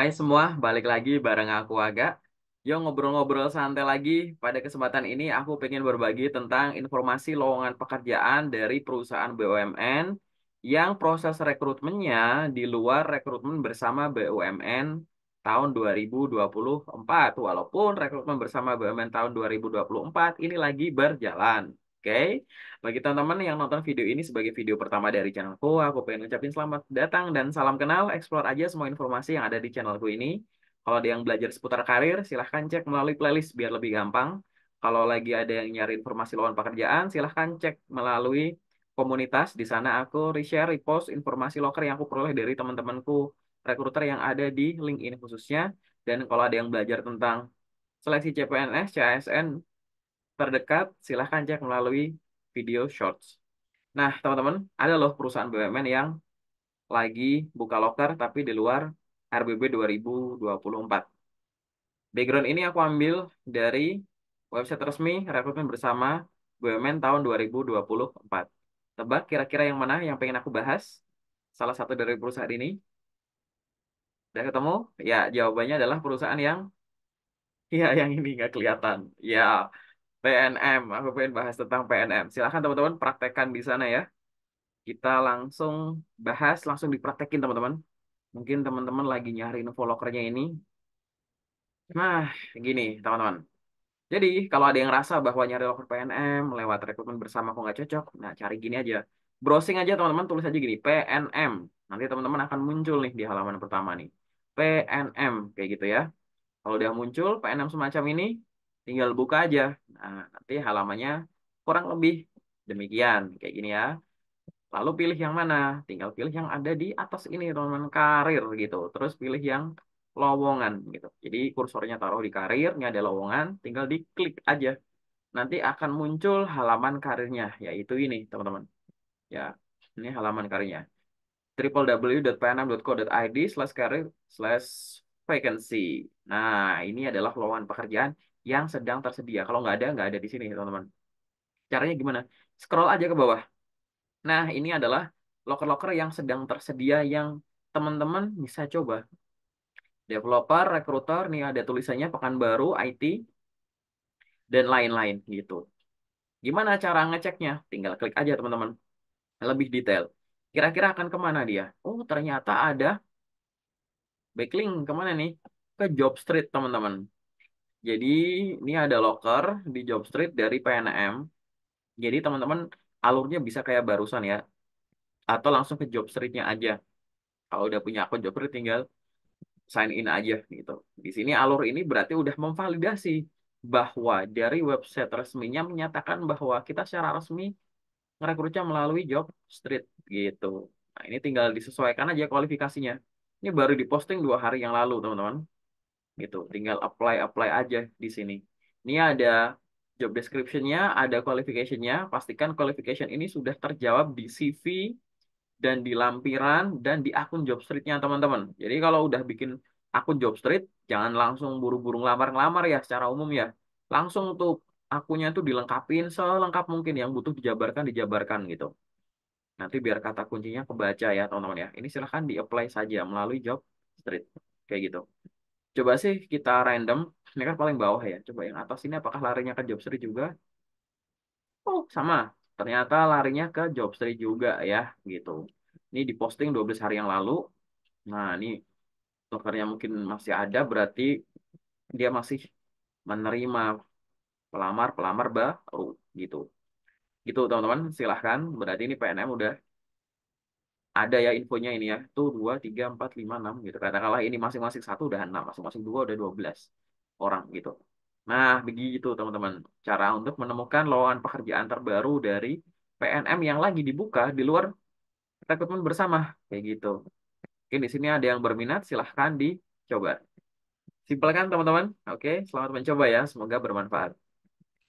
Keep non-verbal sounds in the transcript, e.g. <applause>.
Hai semua, balik lagi bareng aku Aga. Yo ngobrol-ngobrol santai lagi. Pada kesempatan ini aku pengen berbagi tentang informasi lowongan pekerjaan dari perusahaan BUMN yang proses rekrutmennya di luar rekrutmen bersama BUMN tahun 2024. Walaupun rekrutmen bersama BUMN tahun 2024 ini lagi berjalan. Oke, okay? bagi teman-teman yang nonton video ini sebagai video pertama dari channelku, aku pengen ucapin selamat datang dan salam kenal. Explore aja semua informasi yang ada di channelku ini. Kalau ada yang belajar seputar karir, silahkan cek melalui playlist biar lebih gampang. Kalau lagi ada yang nyari informasi lawan pekerjaan, silahkan cek melalui komunitas. Di sana aku reshare, repost informasi loker yang aku peroleh dari teman-temanku rekruter yang ada di link ini khususnya. Dan kalau ada yang belajar tentang seleksi CPNS, CASN, terdekat, silahkan cek melalui video shorts. Nah, teman-teman, ada loh perusahaan BUMN yang lagi buka loker tapi di luar RBB 2024. Background ini aku ambil dari website resmi rekrutmen bersama BUMN tahun 2024. Tebak kira-kira yang mana yang pengen aku bahas? Salah satu dari perusahaan ini. Udah ketemu? Ya, jawabannya adalah perusahaan yang <laughs> ya yang ini nggak kelihatan. Ya, PNM. Aku pengen bahas tentang PNM. Silahkan teman-teman praktekkan di sana ya. Kita langsung bahas, langsung dipraktekin teman-teman. Mungkin teman-teman lagi nyari info lokernya ini. Nah, gini teman-teman. Jadi, kalau ada yang rasa bahwa nyari loker PNM lewat rekrutmen bersama kok nggak cocok, nah cari gini aja. Browsing aja teman-teman, tulis aja gini, PNM. Nanti teman-teman akan muncul nih di halaman pertama nih. PNM, kayak gitu ya. Kalau udah muncul, PNM semacam ini, tinggal buka aja. Nah, nanti halamannya kurang lebih demikian, kayak gini ya. Lalu pilih yang mana? Tinggal pilih yang ada di atas ini, teman-teman, karir gitu. Terus pilih yang lowongan gitu. Jadi kursornya taruh di karir, ini ada lowongan, tinggal diklik aja. Nanti akan muncul halaman karirnya, yaitu ini, teman-teman. Ya, ini halaman karirnya www.pnm.co.id slash career slash vacancy. Nah, ini adalah lowongan pekerjaan yang sedang tersedia. Kalau nggak ada, nggak ada di sini, teman-teman. Caranya gimana? Scroll aja ke bawah. Nah, ini adalah locker loker yang sedang tersedia yang teman-teman bisa coba. Developer, recruiter nih ada tulisannya Pekanbaru, IT, dan lain-lain gitu. Gimana cara ngeceknya? Tinggal klik aja teman-teman. Lebih detail. Kira-kira akan kemana dia? Oh, ternyata ada backlink kemana nih? Ke Job Street, teman-teman. Jadi ini ada locker di Job Street dari PNM. Jadi teman-teman alurnya bisa kayak barusan ya, atau langsung ke Job streetnya nya aja. Kalau udah punya akun Job Street tinggal sign in aja gitu. Di sini alur ini berarti udah memvalidasi bahwa dari website resminya menyatakan bahwa kita secara resmi ngerekrutnya melalui Job Street gitu. Nah, ini tinggal disesuaikan aja kualifikasinya. Ini baru diposting dua hari yang lalu, teman-teman gitu. Tinggal apply apply aja di sini. Ini ada job descriptionnya, ada qualification Pastikan qualification ini sudah terjawab di CV dan di lampiran dan di akun job streetnya teman-teman. Jadi kalau udah bikin akun job street, jangan langsung buru-buru ngelamar-ngelamar ya secara umum ya. Langsung tuh akunnya tuh dilengkapin selengkap mungkin yang butuh dijabarkan dijabarkan gitu. Nanti biar kata kuncinya kebaca ya teman-teman ya. Ini silahkan di-apply saja melalui job street, Kayak gitu. Coba sih kita random. Ini kan paling bawah ya. Coba yang atas ini apakah larinya ke job Jobstreet juga? Oh, sama. Ternyata larinya ke job Jobstreet juga ya, gitu. Ini diposting 12 hari yang lalu. Nah, ini dokternya mungkin masih ada, berarti dia masih menerima pelamar-pelamar baru, gitu. Gitu, teman-teman. Silahkan. Berarti ini PNM udah ada ya infonya ini ya itu dua tiga empat lima enam gitu katakanlah ini masing-masing satu udah enam masing-masing dua udah dua orang gitu nah begitu teman-teman cara untuk menemukan lowongan pekerjaan terbaru dari PNM yang lagi dibuka di luar rekrutmen bersama kayak gitu oke di sini ada yang berminat silahkan dicoba simpel kan teman-teman oke selamat mencoba ya semoga bermanfaat